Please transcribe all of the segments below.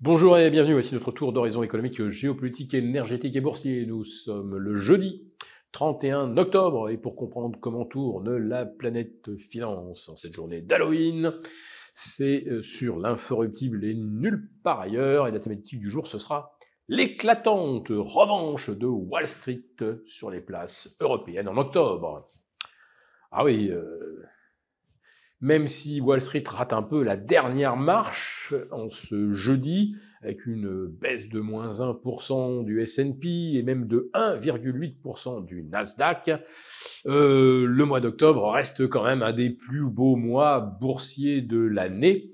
Bonjour et bienvenue, voici notre tour d'horizon économique, géopolitique, énergétique et boursier. Nous sommes le jeudi 31 octobre et pour comprendre comment tourne la planète finance en cette journée d'Halloween, c'est euh, sur l'inforruptible et nulle part ailleurs et la thématique du jour ce sera l'éclatante revanche de Wall Street sur les places européennes en octobre. Ah oui, euh, même si Wall Street rate un peu la dernière marche en ce jeudi, avec une baisse de moins 1% du SP et même de 1,8% du Nasdaq, euh, le mois d'octobre reste quand même un des plus beaux mois boursiers de l'année.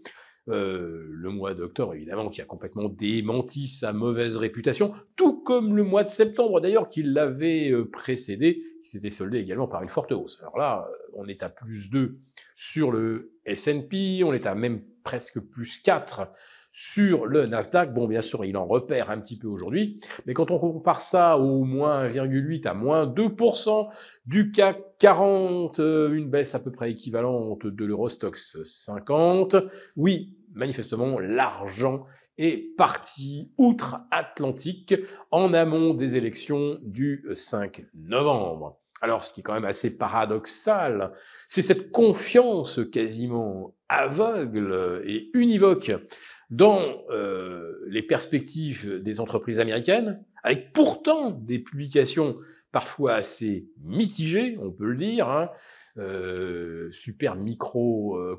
Euh, le mois d'octobre, évidemment, qui a complètement démenti sa mauvaise réputation, tout comme le mois de septembre, d'ailleurs, qui l'avait euh, précédé qui s'était soldé également par une forte hausse. Alors là, euh, on est à plus 2 sur le S&P, on est à même presque plus 4 sur le Nasdaq. Bon, bien sûr, il en repère un petit peu aujourd'hui, mais quand on compare ça au moins 1,8 à moins 2% du CAC 40, euh, une baisse à peu près équivalente de l'Eurostox 50, oui, manifestement, l'argent est parti outre-Atlantique en amont des élections du 5 novembre. Alors, ce qui est quand même assez paradoxal, c'est cette confiance quasiment aveugle et univoque dans euh, les perspectives des entreprises américaines, avec pourtant des publications parfois assez mitigées, on peut le dire, hein, euh, super micro euh,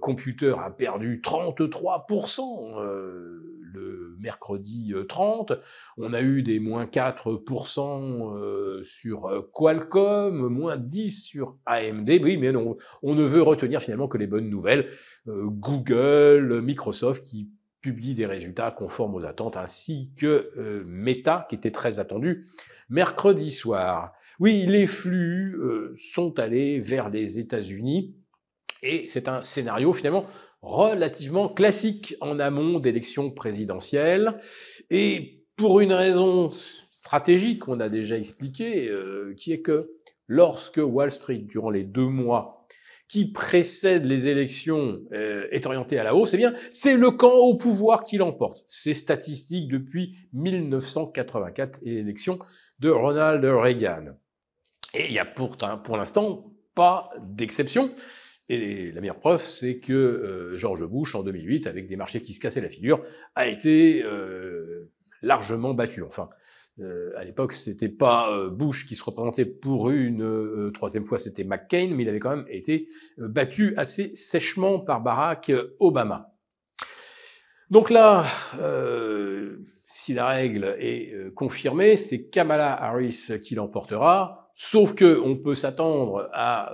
a perdu 33% euh, le mercredi 30. On a eu des moins 4% sur Qualcomm, moins 10 sur AMD. Oui, mais on, ne veut retenir finalement que les bonnes nouvelles. Google, Microsoft qui publie des résultats conformes aux attentes, ainsi que Meta, qui était très attendu mercredi soir. Oui, les flux euh, sont allés vers les États-Unis et c'est un scénario finalement relativement classique en amont d'élections présidentielles et pour une raison stratégique qu'on a déjà expliqué, euh, qui est que lorsque Wall Street, durant les deux mois qui précèdent les élections, euh, est orienté à la hausse, eh bien, c'est le camp au pouvoir qui l'emporte. C'est statistique depuis 1984 et l'élection de Ronald Reagan. Et il n'y a pourtant, pour l'instant pas d'exception. Et la meilleure preuve, c'est que euh, George Bush, en 2008, avec des marchés qui se cassaient la figure, a été euh, largement battu. Enfin, euh, à l'époque, c'était pas Bush qui se représentait pour une troisième fois, c'était McCain, mais il avait quand même été battu assez sèchement par Barack Obama. Donc là, si la règle est confirmée, c'est Kamala Harris qui l'emportera Sauf que on peut s'attendre à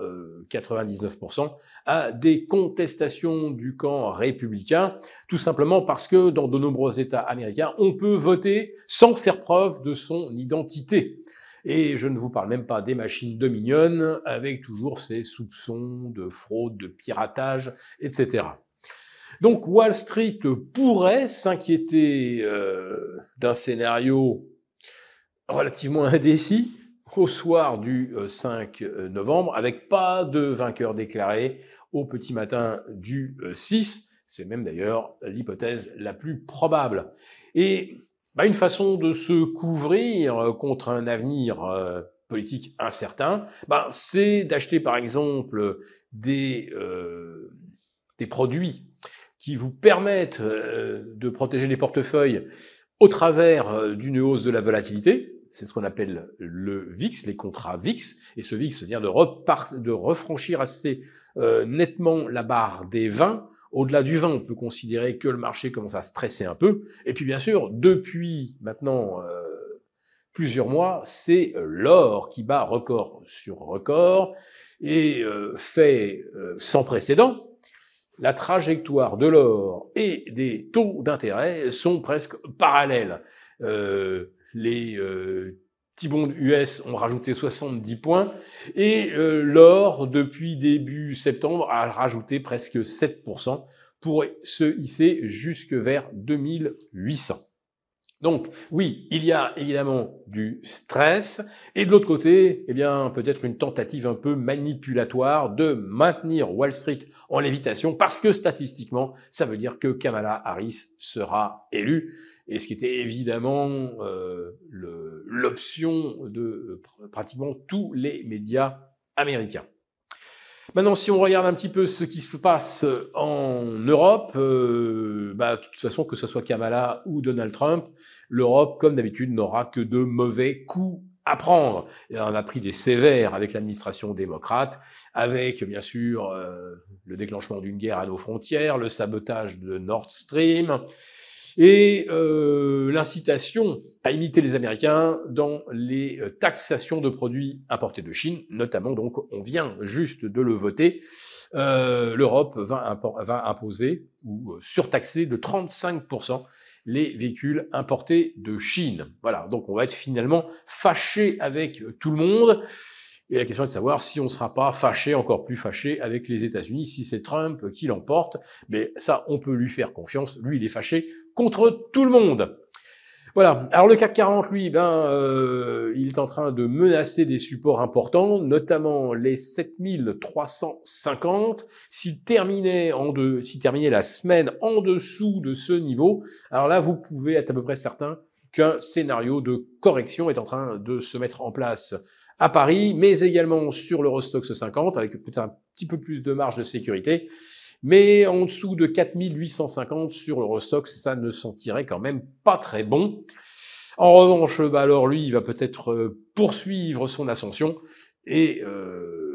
99% euh, à des contestations du camp républicain, tout simplement parce que dans de nombreux États américains, on peut voter sans faire preuve de son identité. Et je ne vous parle même pas des machines Dominion avec toujours ces soupçons de fraude, de piratage, etc. Donc Wall Street pourrait s'inquiéter euh, d'un scénario relativement indécis au soir du 5 euh, euh, novembre, avec pas de vainqueur déclaré au petit matin du 6. Euh, c'est même d'ailleurs l'hypothèse la plus probable. Et bah, une façon de se couvrir contre un avenir politique incertain, bah, c'est d'acheter par exemple des, produits qui vous permettent de protéger les portefeuilles au travers d'une hausse de la volatilité, c'est ce qu'on appelle le VIX, les contrats VIX, et ce VIX vient de, de refranchir assez euh, nettement la barre des 20. Au-delà du 20, on peut considérer que le marché commence à stresser un peu. Et puis bien sûr, depuis maintenant euh, plusieurs mois, c'est euh, l'or qui bat record sur record et fait sans précédent la trajectoire de l'or et des taux d'intérêt sont presque parallèles les euh, t US ont rajouté 70 points et euh, l'or, depuis début septembre, a rajouté presque 7% pour se hisser jusque vers 2800. Donc oui, il y a évidemment du stress et de l'autre côté, eh bien peut-être une tentative un peu manipulatoire de maintenir Wall Street en lévitation parce que statistiquement, ça veut dire que Kamala Harris sera élue et ce qui était évidemment euh, l'option de euh, pratiquement tous les médias américains. Maintenant, si on regarde un petit peu ce qui se passe en Europe, euh, bah, de toute façon, que ce soit Kamala ou Donald Trump, l'Europe, comme d'habitude, n'aura que de mauvais coups à prendre. on a pris des sévères avec l'administration démocrate, avec bien sûr euh, le déclenchement d'une guerre à nos frontières, le sabotage de Nord Stream, et euh, l'incitation à imiter les Américains dans les euh, taxations de produits importés de Chine, notamment donc on vient juste de le voter, euh, l'Europe va, va, imposer ou surtaxer de 35% les véhicules importés de Chine. Voilà, donc on va être finalement fâché avec tout le monde. Et la question est de savoir si on ne sera pas fâché, encore plus fâché avec les États-Unis, si c'est Trump qui l'emporte. Mais ça, on peut lui faire confiance. Lui, il est fâché contre tout le monde. Voilà. Alors le CAC 40, lui, ben, euh, il est en train de menacer des supports importants, notamment les 7350. S'il terminait en deux, s'il terminait la semaine en dessous de ce niveau, alors là, vous pouvez être à peu près certain qu'un scénario de correction est en train de se mettre en place à Paris, mais également sur l'Eurostox 50 avec peut-être un petit peu plus de marge de sécurité. Mais en dessous de 4850 sur l'Eurostox, ça ne sentirait quand même pas très bon. En revanche, bah alors lui, il va peut-être euh, poursuivre son ascension et euh,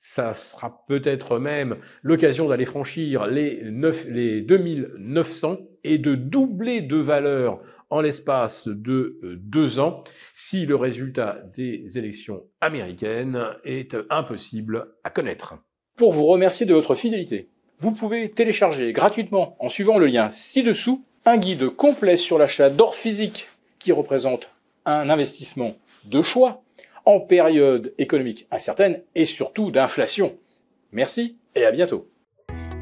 ça sera peut-être même l'occasion d'aller franchir les, 2900 et de doubler de valeur en l'espace de euh, deux ans si le résultat des élections américaines est impossible à connaître. Pour vous remercier de votre fidélité, vous pouvez télécharger gratuitement en suivant le lien ci-dessous un guide complet sur l'achat d'or physique qui représente un investissement de choix en période économique incertaine et surtout d'inflation. Merci et à bientôt.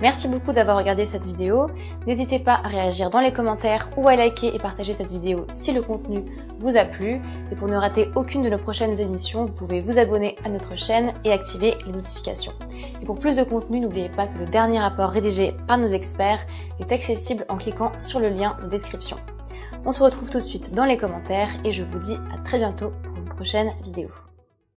Merci beaucoup d'avoir regardé cette vidéo. N'hésitez pas à réagir dans les commentaires ou à liker et partager cette vidéo si le contenu vous a plu. Et pour ne rater aucune de nos prochaines émissions, vous pouvez vous abonner à notre chaîne et activer les notifications. Et pour plus de contenu, n'oubliez pas que le dernier rapport rédigé par nos experts est accessible en cliquant sur le lien en description. On se retrouve tout de suite dans les commentaires et je vous dis à très bientôt prochaine vidéo.